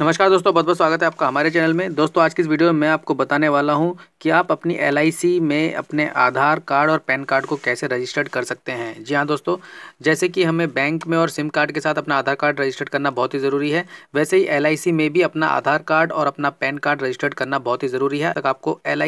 नमस्कार दोस्तों बहुत बहुत स्वागत है आपका हमारे चैनल में दोस्तों आज की इस वीडियो में मैं आपको बताने वाला हूँ कि आप अपनी एल में अपने आधार कार्ड और पैन कार्ड को कैसे रजिस्टर्ड कर सकते हैं जी हाँ दोस्तों जैसे कि हमें बैंक में और सिम कार्ड के साथ अपना आधार कार्ड रजिस्टर्ड करना बहुत ही ज़रूरी है वैसे ही एल में भी अपना आधार कार्ड और अपना पैन कार्ड रजिस्टर्ड करना बहुत ही ज़रूरी है तक आपको एल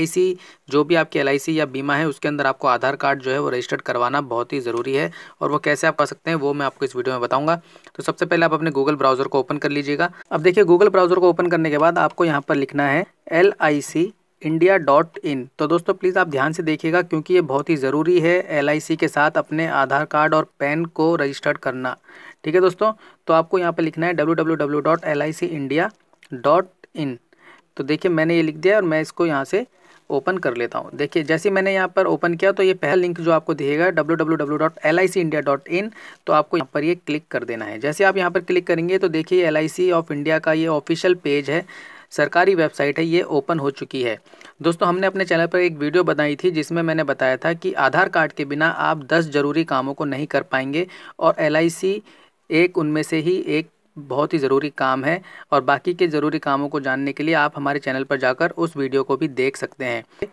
जो भी आपकी एल या बीमा है उसके अंदर आपको आधार कार्ड जो है वो रजिस्टर्ड करवाना बहुत ही ज़रूरी है और वो कैसे आप कर सकते हैं वो मैं आपको इस वीडियो में बताऊँगा तो सबसे पहले आप अपने गूगल ब्राउज़र को ओपन कर लीजिएगा अब देखिए गूगल ब्राउज़र को ओपन करने के बाद आपको यहाँ पर लिखना है L I C India dot in तो दोस्तों प्लीज़ आप ध्यान से देखिएगा क्योंकि ये बहुत ही ज़रूरी है एल के साथ अपने आधार कार्ड और पैन को रजिस्टर्ड करना ठीक है दोस्तों तो आपको यहाँ पर लिखना है डब्ल्यू तो देखिए मैंने ये लिख दिया और मैं इसको यहाँ से ओपन कर लेता हूँ देखिए जैसे मैंने यहाँ पर ओपन किया तो ये पहला लिंक जो आपको दिखेगा डब्ल्यू तो आपको यहाँ पर ये क्लिक कर देना है जैसे आप यहाँ पर क्लिक करेंगे तो देखिए एल ऑफ इंडिया का ये ऑफिशियल पेज है सरकारी वेबसाइट है ये ओपन हो चुकी है दोस्तों हमने अपने चैनल पर एक वीडियो बनाई थी जिसमें मैंने बताया था कि आधार कार्ड के बिना आप दस ज़रूरी कामों को नहीं कर पाएंगे और एल एक उनमें से ही एक बहुत ही ज़रूरी काम है और बाकी के ज़रूरी कामों को जानने के लिए आप हमारे चैनल पर जाकर उस वीडियो को भी देख सकते हैं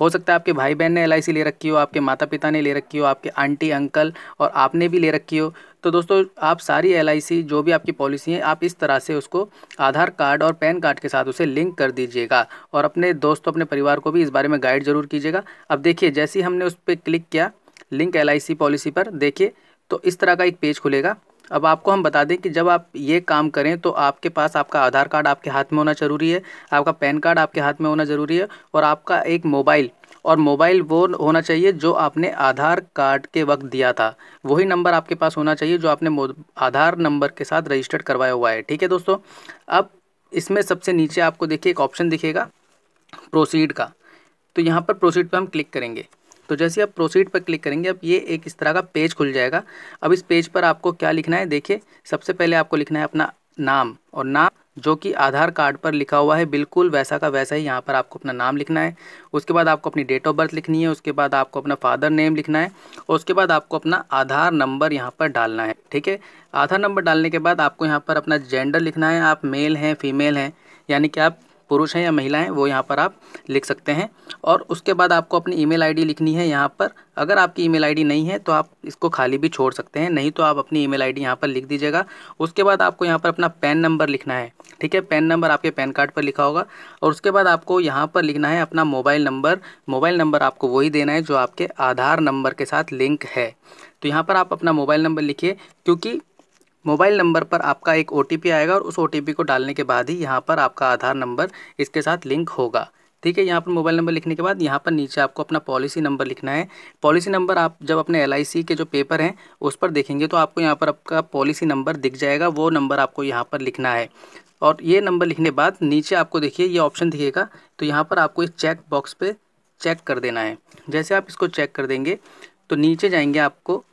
हो सकता है आपके भाई बहन ने एल ले रखी हो आपके माता पिता ने ले रखी हो आपके आंटी अंकल और आपने भी ले रखी हो तो दोस्तों आप सारी एल जो भी आपकी पॉलिसी है आप इस तरह से उसको आधार कार्ड और पैन कार्ड के साथ उसे लिंक कर दीजिएगा और अपने दोस्तों अपने परिवार को भी इस बारे में गाइड ज़रूर कीजिएगा अब देखिए जैसे ही हमने उस पर क्लिक किया लिंक एल पॉलिसी पर देखिए तो इस तरह का एक पेज खुलेगा अब आपको हम बता दें कि जब आप ये काम करें तो आपके पास आपका आधार कार्ड आपके हाथ में होना ज़रूरी है आपका पैन कार्ड आपके हाथ में होना ज़रूरी है और आपका एक मोबाइल और मोबाइल वो होना चाहिए जो आपने आधार कार्ड के वक्त दिया था वही नंबर आपके पास होना चाहिए जो आपने आधार नंबर के साथ रजिस्टर्ड करवाया हुआ है ठीक है दोस्तों अब इसमें सबसे नीचे आपको देखिए एक ऑप्शन दिखेगा प्रोसीड का तो यहाँ पर प्रोसीड पर हम क्लिक करेंगे तो जैसे आप प्रोसीड पर क्लिक करेंगे अब ये एक इस तरह का पेज खुल जाएगा अब इस पेज पर आपको क्या लिखना है देखिए सबसे पहले आपको लिखना है अपना नाम और नाम जो कि आधार कार्ड पर लिखा हुआ है बिल्कुल वैसा का वैसा ही यहाँ पर आपको अपना नाम लिखना है उसके बाद आपको अपनी डेट ऑफ बर्थ लिखनी है उसके बाद आपको अपना फादर नेम लिखना है और उसके बाद आपको अपना आधार नंबर यहाँ पर डालना है ठीक है आधार नंबर डालने के बाद आपको यहाँ पर अपना जेंडर लिखना है आप मेल हैं फीमेल हैं यानी कि आप पुरुष हैं या महिला हैं वो यहाँ पर आप लिख सकते हैं और उसके बाद आपको अपनी ईमेल आईडी लिखनी है यहाँ पर अगर आपकी ईमेल आईडी नहीं है तो आप इसको खाली भी छोड़ सकते हैं नहीं तो आप अपनी ईमेल आईडी यहाँ पर लिख दीजिएगा उसके बाद आपको यहाँ पर अपना पैन नंबर लिखना है ठीक है पैन नंबर आपके पैन कार्ड पर लिखा होगा और उसके बाद आपको यहाँ पर लिखना है अपना मोबाइल नंबर मोबाइल नंबर आपको वही देना है जो आपके आधार नंबर के साथ लिंक है तो यहाँ पर आप अपना मोबाइल नंबर लिखिए क्योंकि मोबाइल नंबर पर आपका एक ओ आएगा और उस ओ को डालने के बाद ही यहाँ पर आपका आधार नंबर इसके साथ लिंक होगा ठीक है यहाँ पर मोबाइल नंबर लिखने के बाद यहाँ पर नीचे आपको अपना पॉलिसी नंबर लिखना है पॉलिसी नंबर आप जब अपने एल के जो पेपर हैं उस पर देखेंगे तो आपको यहाँ पर आपका पॉलिसी नंबर दिख जाएगा वो नंबर आपको यहाँ पर लिखना है और ये नंबर लिखने बाद नीचे आपको देखिए ये ऑप्शन दिखेगा तो यहाँ पर आपको इस चेक बॉक्स पर चेक कर देना है जैसे आप इसको चेक कर देंगे तो नीचे जाएंगे आपको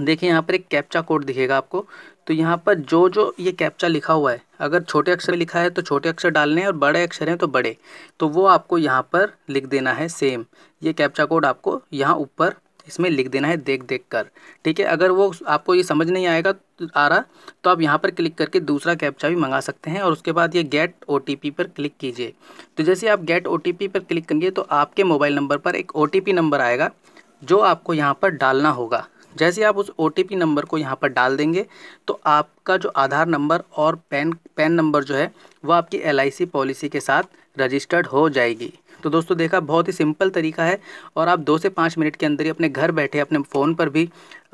देखिए यहाँ पर एक कैप्चा कोड दिखेगा आपको तो यहाँ पर जो जो ये कैप्चा लिखा हुआ है अगर छोटे अक्षर में लिखा है तो छोटे अक्षर डालने हैं और बड़े अक्षर हैं तो बड़े तो वो आपको यहाँ पर लिख देना है सेम ये कैप्चा कोड आपको यहाँ ऊपर इसमें लिख देना है देख देख कर ठीक है अगर वो आपको ये समझ नहीं आएगा आ रहा तो आप यहाँ पर क्लिक करके दूसरा कैप्चा भी मंगा सकते हैं और उसके बाद ये गेट ओ पर क्लिक कीजिए तो जैसे आप गेट ओ पर क्लिक करेंगे तो आपके मोबाइल नंबर पर एक ओ नंबर आएगा जो आपको यहाँ पर डालना होगा जैसे आप उस ओ नंबर को यहाँ पर डाल देंगे तो आपका जो आधार नंबर और पैन पैन नंबर जो है वह आपकी एल पॉलिसी के साथ रजिस्टर्ड हो जाएगी तो दोस्तों देखा बहुत ही सिंपल तरीका है और आप दो से पाँच मिनट के अंदर ही अपने घर बैठे अपने फ़ोन पर भी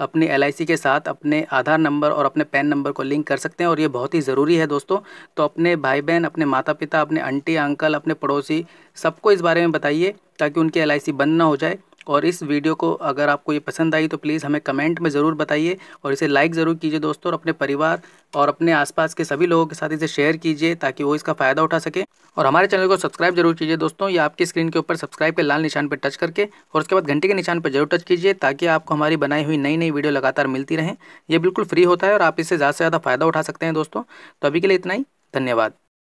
अपने एल के साथ अपने आधार नंबर और अपने पैन नंबर को लिंक कर सकते हैं और ये बहुत ही ज़रूरी है दोस्तों तो अपने भाई बहन अपने माता पिता अपने आंटी अंकल अपने पड़ोसी सबको इस बारे में बताइए ताकि उनकी एल बंद ना हो जाए और इस वीडियो को अगर आपको ये पसंद आई तो प्लीज़ हमें कमेंट में ज़रूर बताइए और इसे लाइक ज़रूर कीजिए दोस्तों और अपने परिवार और अपने आसपास के सभी लोगों के साथ इसे शेयर कीजिए ताकि वो इसका फ़ायदा उठा सके और हमारे चैनल को सब्सक्राइब जरूर कीजिए दोस्तों या आपकी स्क्रीन के ऊपर सब्सक्राइब के लाल निशान पर टच करके और उसके बाद घंटे के निशान पर जरूर टच कीजिए ताकि आपको हमारी बनाई हुई नई नई वीडियो लगातार मिलती रहें यह बिल्कुल फ्री होता है और आप इससे ज़्यादा से ज़्यादा फ़ायदा उठा सकते हैं दोस्तों तो अभी के लिए इतना ही धन्यवाद